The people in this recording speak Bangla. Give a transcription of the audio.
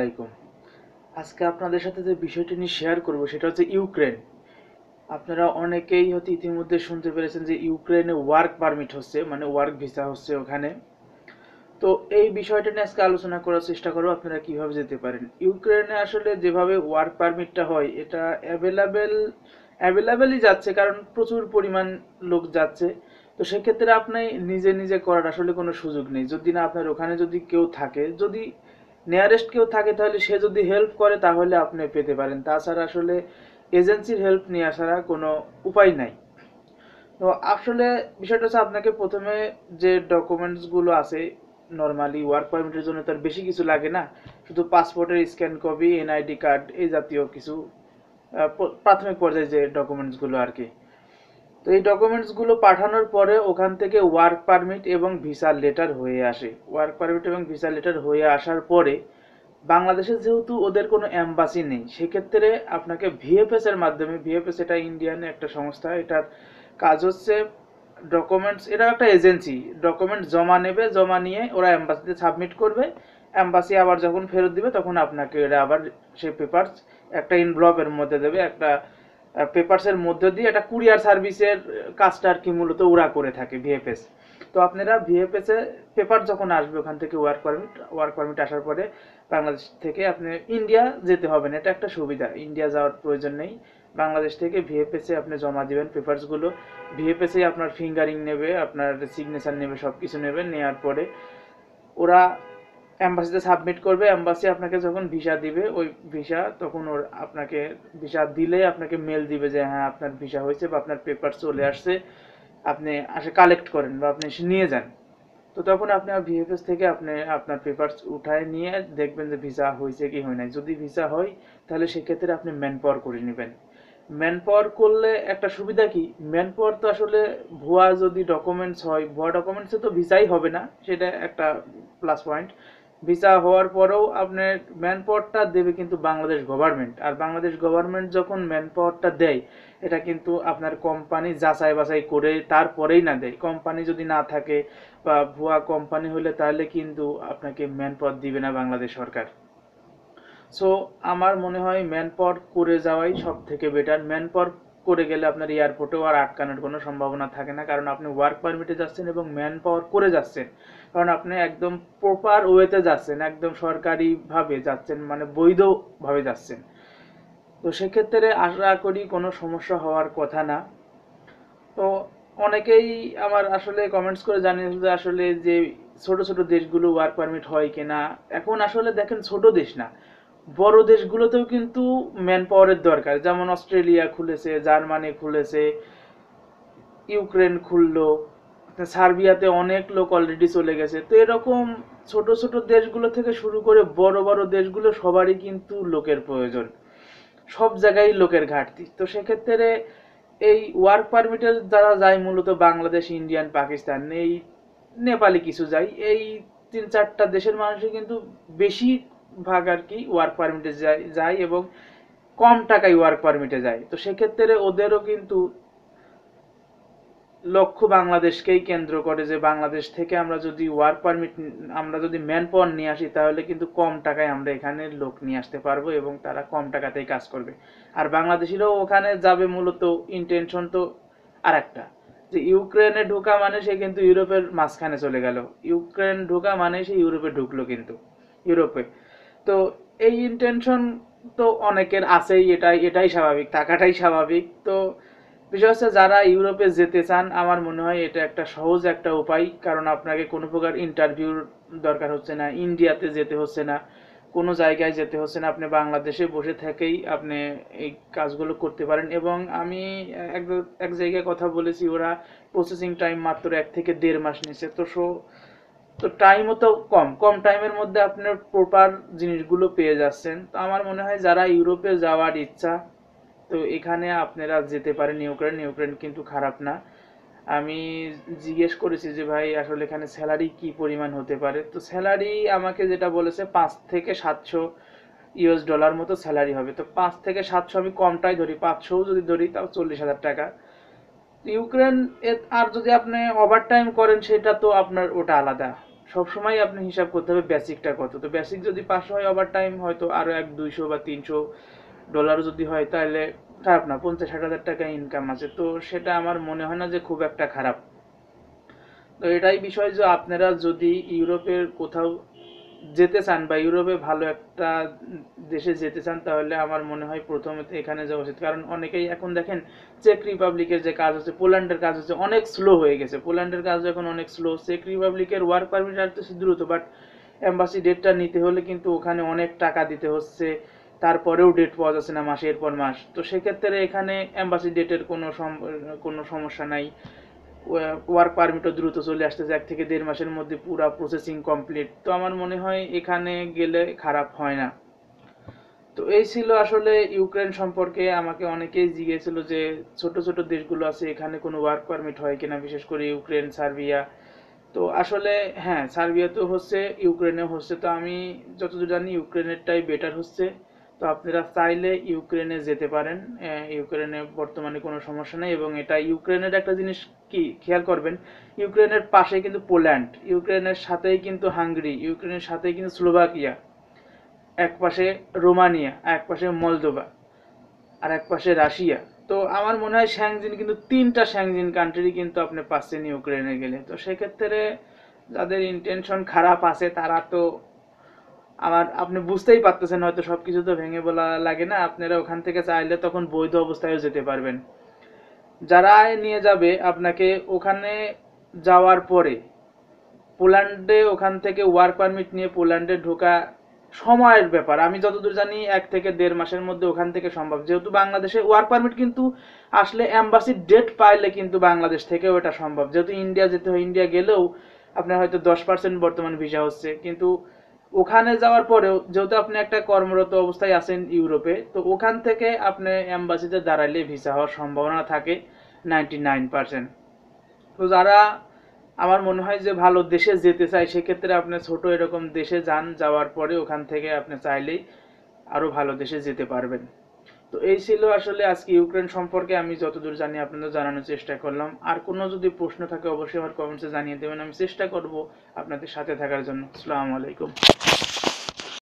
আলাইকুম আজকে আপনাদের সাথে যে বিষয়টি নিয়ে শেয়ার করব সেটা হচ্ছে ইউক্রেন আপনারা অনেকেই হয়তো ইতিমধ্যে শুনতে পেরেছেন যে ইউক্রেনে ওয়ার্ক পারমিট হচ্ছে মানে ওয়ার্ক ভিসা হচ্ছে ওখানে তো এই বিষয়টা নিয়ে আজকে আলোচনা করার চেষ্টা করবো আপনারা কিভাবে যেতে পারেন ইউক্রেনে আসলে যেভাবে ওয়ার্ক পারমিটটা হয় এটা অ্যাভেলেবেল অ্যাভেলেবেলই যাচ্ছে কারণ প্রচুর পরিমাণ লোক যাচ্ছে তো সেক্ষেত্রে আপনি নিজে নিজে করার আসলে কোনো সুযোগ নেই যদি না আপনার ওখানে যদি কেউ থাকে যদি নিয়ারেস্ট কেউ থাকে তাহলে সে যদি হেল্প করে তাহলে আপনি পেতে পারেন তাছাড়া আসলে এজেন্সির হেল্প নিয়ে আসারা কোনো উপায় নাই তো আসলে বিষয়টা হচ্ছে আপনাকে প্রথমে যে ডকুমেন্টসগুলো আছে নর্মালি ওয়ার্ক পারমিটের জন্য তার বেশি কিছু লাগে না শুধু পাসপোর্টের স্ক্যান কপি এনআইডি কার্ড এই জাতীয় কিছু প্রাথমিক পর্যায়ে যে ডকুমেন্টসগুলো আর কি তো এই ডকুমেন্টসগুলো পাঠানোর পরে ওখান থেকে ওয়ার্ক পারমিট এবং ভিসা লেটার হয়ে আসে ওয়ার্ক পারমিট এবং ভিসা লেটার হয়ে আসার পরে বাংলাদেশে যেহেতু ওদের কোনো অ্যাম্বাসি নেই সেক্ষেত্রে আপনাকে ভিএফএস এর মাধ্যমে ভিএফএস এটা ইন্ডিয়ান একটা সংস্থা এটার কাজ হচ্ছে ডকুমেন্টস এটা একটা এজেন্সি ডকুমেন্টস জমা নেবে জমা নিয়ে ওরা অ্যাম্বাসিতে সাবমিট করবে অ্যাম্বাসি আবার যখন ফেরত দিবে তখন আপনাকে এরা আবার সেই পেপারস একটা ইনভ্লপের মধ্যে দেবে একটা পেপারসের মধ্য দিয়ে একটা কুরিয়ার সার্ভিসের কাজটা আর কি মূলত ওরা করে থাকে ভিএফএস তো আপনারা ভিএফএসে পেপার যখন আসবে ওখান থেকে ওয়ার্ক পারমিট ওয়ার্ক পারমিট আসার পরে বাংলাদেশ থেকে আপনি ইন্ডিয়া যেতে হবে না এটা একটা সুবিধা ইন্ডিয়া যাওয়ার প্রয়োজন নেই বাংলাদেশ থেকে ভিএফএসে আপনি জমা দিবেন পেপারসগুলো ভিএফএসে আপনার ফিঙ্গারিং নেবে আপনার সিগনেচার নেবে সব কিছু নেবে নেওয়ার পরে ওরা অ্যাম্বাসিতে সাবমিট করবে অ্যাম্বাসি আপনাকে যখন ভিসা দিবে ওই ভিসা তখন ওর আপনাকে ভিসা দিলে আপনাকে মেল দিবে যে হ্যাঁ আপনার ভিসা হয়েছে বা আপনার পেপার চলে আসছে আপনি আসে কালেক্ট করেন বা আপনি এসে নিয়ে যান তো তখন আপনি ভিএফএস থেকে আপনি আপনার পেপার উঠায় নিয়ে দেখবেন যে ভিসা হয়েছে কি হয় নাই যদি ভিসা হয় তাহলে সেক্ষেত্রে আপনি ম্যান পাওয়ার করে নেবেন ম্যান পাওয়ার করলে একটা সুবিধা কি ম্যান পাওয়ার তো আসলে ভুয়া যদি ডকুমেন্টস হয় ভুয়া ডকুমেন্টসে তো ভিসাই হবে না সেটা একটা প্লাস পয়েন্ট ভিসা হওয়ার পরেও আপনার ম্যান পাওয়ারটা দেবে কিন্তু বাংলাদেশ গভর্নমেন্ট আর বাংলাদেশ গভর্নমেন্ট যখন ম্যান পাওয়ারটা দেয় এটা কিন্তু আপনার কোম্পানি যাচাই বাছাই করে তারপরেই না দেয় কোম্পানি যদি না থাকে বা ভুয়া কোম্পানি হলে তাহলে কিন্তু আপনাকে ম্যান পাওয়ার দিবে না বাংলাদেশ সরকার সো আমার মনে হয় ম্যান পাওয়ার করে যাওয়াই সব থেকে বেটার ম্যান পাওয়ার করে গেলে আপনার এয়ারপোর্টেও আর আটকানোর কোনো সম্ভাবনা থাকে না কারণ আপনি ওয়ার্ক পারমিটে যাচ্ছেন এবং ম্যান পাওয়ার করে যাচ্ছেন কারণ আপনি একদম প্রপার ওয়েতে যাচ্ছেন একদম সরকারিভাবে যাচ্ছেন মানে বৈধভাবে যাচ্ছেন তো সেক্ষেত্রে আশা করি কোনো সমস্যা হওয়ার কথা না তো অনেকেই আমার আসলে কমেন্টস করে জানিয়েছিল যে আসলে যে ছোট ছোট দেশগুলো ওয়ার্ক পারমিট হয় কিনা এখন আসলে দেখেন ছোট দেশ না বড় দেশগুলোতেও কিন্তু ম্যান পাওয়ারের দরকার যেমন অস্ট্রেলিয়া খুলেছে জার্মানি খুলেছে ইউক্রেন খুললো সার্বিয়াতে অনেক লোক অলরেডি চলে গেছে তো এরকম ছোট ছোট দেশগুলো থেকে শুরু করে বড় বড় দেশগুলো সবারই কিন্তু লোকের প্রয়োজন সব জায়গায় লোকের ঘাটতি তো সেক্ষেত্রে এই ওয়ার্ক পারমিটের যারা যায় মূলত বাংলাদেশ ইন্ডিয়ান পাকিস্তান এই নেপালি কিছু যায় এই তিন চারটা দেশের মানুষই কিন্তু বেশি ভাগ আর কি ওয়ার্ক পারমিটে যায় এবং কম টাকায় ওয়ার্ক পারমিটে যায় তো সেক্ষেত্রে ওদেরও কিন্তু লক্ষ্য বাংলাদেশকেই কেন্দ্র করে যে বাংলাদেশ থেকে আমরা যদি ওয়ার্ক পারমিট আমরা যদি ম্যান পাওয়ার নিয়ে আসি তাহলে কিন্তু কম টাকায় আমরা এখানে লোক নিয়ে আসতে পারবো এবং তারা কম টাকাতেই কাজ করবে আর বাংলাদেশিরাও ওখানে যাবে মূলত ইন্টেনশন তো আর একটা যে ইউক্রেনে ঢোকা মানে সে কিন্তু ইউরোপের মাঝখানে চলে গেল ইউক্রেন ঢোকা মানে সে ইউরোপে ঢুকলো কিন্তু ইউরোপে তো এই ইন্টেনশন তো অনেকের আছেই এটাই এটাই স্বাভাবিক থাকাটাই স্বাভাবিক তো বিষয় হচ্ছে যারা ইউরোপে যেতে চান আমার মনে হয় এটা একটা সহজ একটা উপায় কারণ আপনাকে কোনো প্রকার ইন্টারভিউর দরকার হচ্ছে না ইন্ডিয়াতে যেতে হচ্ছে না কোনো জায়গায় যেতে হচ্ছে না আপনি বাংলাদেশে বসে থেকেই আপনি এই কাজগুলো করতে পারেন এবং আমি এক এক জায়গায় কথা বলেছি ওরা প্রসেসিং টাইম মাত্র এক থেকে দেড় মাস নিচ্ছে তো সো তো টাইমও তো কম কম টাইমের মধ্যে আপনি প্রপার জিনিসগুলো পেয়ে যাচ্ছেন তো আমার মনে হয় যারা ইউরোপে যাওয়ার ইচ্ছা তো এখানে আপনারা যেতে পারেন ইউক্রেন ইউক্রেন কিন্তু খারাপ না আমি জিজ্ঞেস করেছি যে ভাই আসলে এখানে স্যালারি কি পরিমাণ হতে পারে তো স্যালারি আমাকে যেটা বলেছে পাঁচ থেকে সাতশো ইউএস ডলার মতো স্যালারি হবে তো পাঁচ থেকে সাতশো আমি কমটাই ধরি পাঁচশো যদি ধরি তাও চল্লিশ হাজার টাকা ইউক্রেন আর যদি আপনি ওভার টাইম করেন সেটা তো আপনার ওটা আলাদা সবসময় আপনি হিসাব করতে হবে বেসিকটা কত তো বেসিক যদি পাঁচশো হয় ওভার টাইম হয়তো আরও এক দুইশো বা তিনশো ডলার যদি হয় তাহলে খারাপ না পঞ্চাশ ষাট হাজার টাকা ইনকাম আছে তো সেটা আমার মনে হয় না যে খুব একটা খারাপ তো এটাই বিষয় যে আপনারা যদি ইউরোপের কোথাও যেতে চান বা ইউরোপে ভালো একটা দেশে যেতে চান তাহলে আমার মনে হয় প্রথমে এখানে যাওয়া উচিত কারণ অনেকেই এখন দেখেন চেক রিপাবলিকের যে কাজ হচ্ছে পোল্যান্ডের কাজ হচ্ছে অনেক স্লো হয়ে গেছে পোল্যান্ডের কাজ এখন অনেক স্লো চেক রিপাবলিকের ওয়ার্ক পারমিট আসতেছে দ্রুত বাট এম্বাসি ডেটটা নিতে হলে কিন্তু ওখানে অনেক টাকা দিতে হচ্ছে তারপরেও ডেট পাওয়া যাচ্ছে না মাসের পর মাস তো সেক্ষেত্রে এখানে এম্বাসি ডেটের কোনো কোনো সমস্যা নাই ওয়ার্ক পারমিটও দ্রুত চলে আসতেছে এক থেকে দেড় মাসের মধ্যে পুরো প্রসেসিং কমপ্লিট তো আমার মনে হয় এখানে গেলে খারাপ হয় না তো এই ছিল আসলে ইউক্রেন সম্পর্কে আমাকে অনেকেই জিজ্ঞেছিল যে ছোট ছোট দেশগুলো আছে এখানে কোনো ওয়ার্ক পারমিট হয় কিনা বিশেষ করে ইউক্রেন সার্বিয়া তো আসলে হ্যাঁ সার্বিয়া তো হচ্ছে ইউক্রেনে হচ্ছে তো আমি যতদূর জানি ইউক্রেনেরটাই বেটার হচ্ছে তো আপনারা চাইলে ইউক্রেনে যেতে পারেন ইউক্রেনে বর্তমানে কোনো সমস্যা নেই এবং এটা ইউক্রেনের একটা জিনিস কি খেয়াল করবেন ইউক্রেনের পাশে কিন্তু পোল্যান্ড ইউক্রেনের সাথেই কিন্তু হাঙ্গেরি ইউক্রেনের সাথেই কিন্তু স্লোভাকিয়া এক পাশে রোমানিয়া এক পাশে মলদোভা আর এক পাশে রাশিয়া তো আমার মনে হয় স্যাংজিন কিন্তু তিনটা স্যাংজিন কান্ট্রি কিন্তু আপনি পাচ্ছেন ইউক্রেনে গেলে তো সেক্ষেত্রে যাদের ইন্টেনশন খারাপ আছে তারা তো আমার আপনি বুঝতেই পারতেছেন হয়তো সব কিছু তো ভেঙে বলা লাগে না আপনারা ওখান থেকে চাইলে তখন বৈধ অবস্থায়ও যেতে পারবেন যারা নিয়ে যাবে আপনাকে ওখানে যাওয়ার পরে পোল্যান্ডে ওখান থেকে ওয়ার্ক পারমিট নিয়ে পোল্যান্ডে ঢোকা সময়ের ব্যাপার আমি যতদূর জানি এক থেকে দেড় মাসের মধ্যে ওখান থেকে সম্ভব যেহেতু বাংলাদেশে ওয়ার্ক পারমিট কিন্তু আসলে অ্যাম্বাসির ডেট পাইলে কিন্তু বাংলাদেশ থেকেও এটা সম্ভব যেহেতু ইন্ডিয়া যেতে হয় ইন্ডিয়া গেলেও আপনার হয়তো দশ পার্সেন্ট বর্তমান ভিসা হচ্ছে কিন্তু ওখানে যাওয়ার পরেও যেহেতু আপনি একটা কর্মরত অবস্থায় আছেন ইউরোপে তো ওখান থেকে আপনি অ্যাম্বাসিতে দাঁড়াইলে ভিসা হওয়ার সম্ভাবনা থাকে নাইনটি নাইন পার্সেন্ট তো যারা আমার মনে হয় যে ভালো দেশে যেতে চায় সেক্ষেত্রে আপনি ছোট এরকম দেশে যান যাওয়ার পরে ওখান থেকে আপনি চাইলেই আরও ভালো দেশে যেতে পারবেন তো এই ছিল আসলে আজকে ইউক্রেন সম্পর্কে আমি যতদূর জানি আপনাদের জানানোর চেষ্টা করলাম আর কোনো যদি প্রশ্ন থাকে অবশ্যই আমার কমেন্টসে জানিয়ে দেবেন আমি চেষ্টা করব আপনাদের সাথে থাকার জন্য আসসালামু আলাইকুম